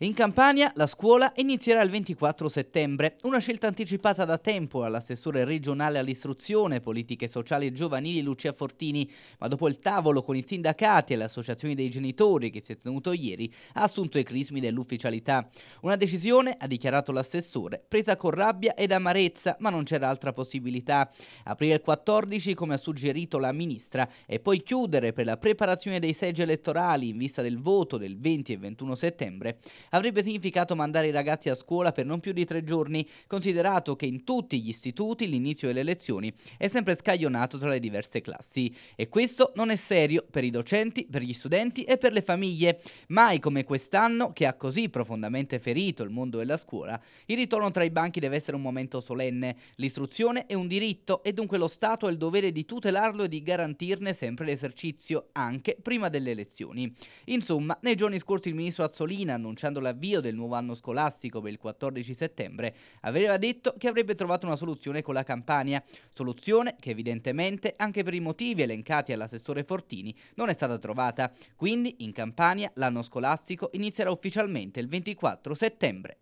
In Campania la scuola inizierà il 24 settembre, una scelta anticipata da tempo all'assessore regionale all'istruzione, politiche sociali e giovanili Lucia Fortini, ma dopo il tavolo con i sindacati e le associazioni dei genitori che si è tenuto ieri ha assunto i crismi dell'ufficialità. Una decisione, ha dichiarato l'assessore, presa con rabbia ed amarezza, ma non c'era altra possibilità. Aprire il 14 come ha suggerito la ministra e poi chiudere per la preparazione dei seggi elettorali in vista del voto del 20 e 21 settembre avrebbe significato mandare i ragazzi a scuola per non più di tre giorni, considerato che in tutti gli istituti l'inizio delle lezioni è sempre scaglionato tra le diverse classi. E questo non è serio per i docenti, per gli studenti e per le famiglie. Mai come quest'anno, che ha così profondamente ferito il mondo della scuola, il ritorno tra i banchi deve essere un momento solenne. L'istruzione è un diritto e dunque lo Stato ha il dovere di tutelarlo e di garantirne sempre l'esercizio, anche prima delle elezioni. Insomma, nei giorni scorsi il ministro Azzolina, annunciando annunciando l'avvio del nuovo anno scolastico per il 14 settembre, aveva detto che avrebbe trovato una soluzione con la Campania, soluzione che evidentemente, anche per i motivi elencati all'assessore Fortini, non è stata trovata. Quindi in Campania l'anno scolastico inizierà ufficialmente il 24 settembre.